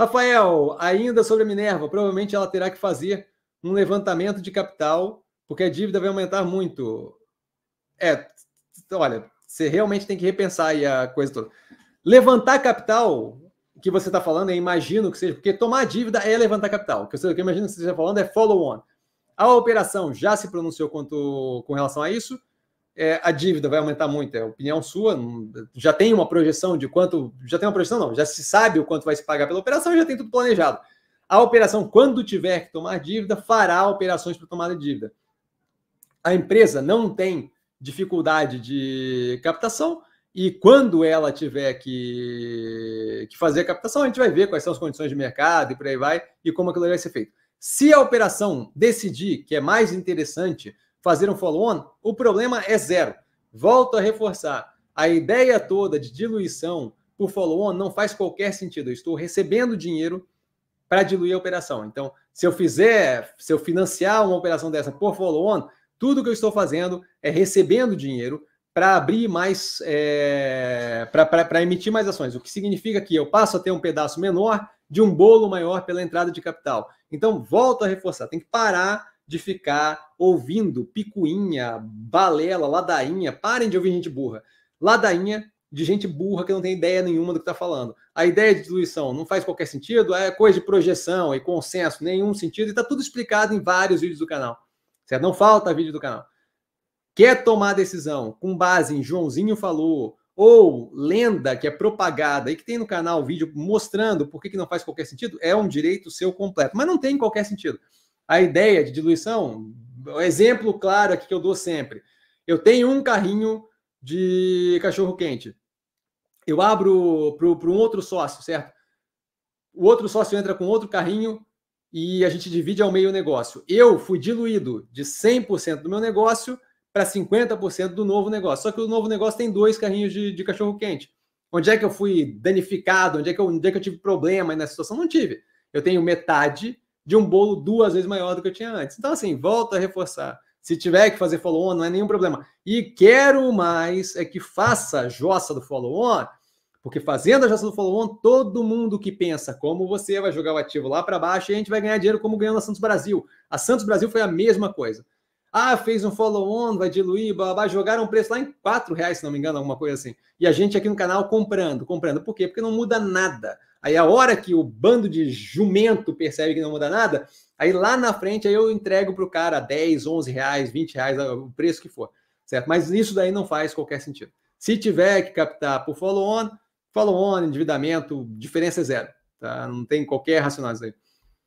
Rafael, ainda sobre a Minerva, provavelmente ela terá que fazer um levantamento de capital, porque a dívida vai aumentar muito. É, olha, você realmente tem que repensar aí a coisa toda. Levantar capital, que você está falando, eu imagino que seja, porque tomar dívida é levantar capital. O que eu imagino que você esteja falando é follow-on. A operação já se pronunciou quanto, com relação a isso é, a dívida vai aumentar muito. É opinião sua, já tem uma projeção de quanto. Já tem uma projeção, não, já se sabe o quanto vai se pagar pela operação e já tem tudo planejado. A operação, quando tiver que tomar dívida, fará operações para tomada de dívida. A empresa não tem dificuldade de captação, e quando ela tiver que, que fazer a captação, a gente vai ver quais são as condições de mercado e por aí vai, e como aquilo vai ser feito. Se a operação decidir que é mais interessante fazer um follow-on, o problema é zero. Volto a reforçar. A ideia toda de diluição por follow-on não faz qualquer sentido. Eu estou recebendo dinheiro para diluir a operação. Então, se eu fizer, se eu financiar uma operação dessa por follow-on, tudo que eu estou fazendo é recebendo dinheiro para abrir mais, é, para emitir mais ações, o que significa que eu passo a ter um pedaço menor de um bolo maior pela entrada de capital. Então, volto a reforçar, tem que parar de ficar ouvindo picuinha, balela, ladainha. Parem de ouvir gente burra. Ladainha de gente burra que não tem ideia nenhuma do que está falando. A ideia de diluição não faz qualquer sentido, é coisa de projeção e consenso, nenhum sentido, e está tudo explicado em vários vídeos do canal. Certo? Não falta vídeo do canal. Quer tomar decisão com base em Joãozinho falou, ou lenda que é propagada e que tem no canal vídeo mostrando por que, que não faz qualquer sentido, é um direito seu completo. Mas não tem qualquer sentido a ideia de diluição, um exemplo claro aqui que eu dou sempre. Eu tenho um carrinho de cachorro quente. Eu abro para um outro sócio, certo? O outro sócio entra com outro carrinho e a gente divide ao meio o negócio. Eu fui diluído de 100% do meu negócio para 50% do novo negócio. Só que o novo negócio tem dois carrinhos de, de cachorro quente. Onde é que eu fui danificado? Onde é que eu, onde é que eu tive problema nessa situação? Não tive. Eu tenho metade de um bolo duas vezes maior do que eu tinha antes. Então, assim, volta a reforçar. Se tiver que fazer follow-on, não é nenhum problema. E quero mais é que faça a jossa do follow-on, porque fazendo a jossa do follow-on, todo mundo que pensa como você vai jogar o ativo lá para baixo e a gente vai ganhar dinheiro como ganhou na Santos Brasil. A Santos Brasil foi a mesma coisa. Ah, fez um follow-on, vai diluir, babá, jogaram um preço lá em R$ reais, se não me engano, alguma coisa assim. E a gente aqui no canal comprando, comprando. Por quê? Porque não muda nada. Aí a hora que o bando de jumento percebe que não muda nada, aí lá na frente aí eu entrego para o cara 10, 11 reais, 20 reais, o preço que for, certo? Mas isso daí não faz qualquer sentido. Se tiver que captar por follow-on, follow-on, endividamento, diferença é zero, tá? Não tem qualquer aí.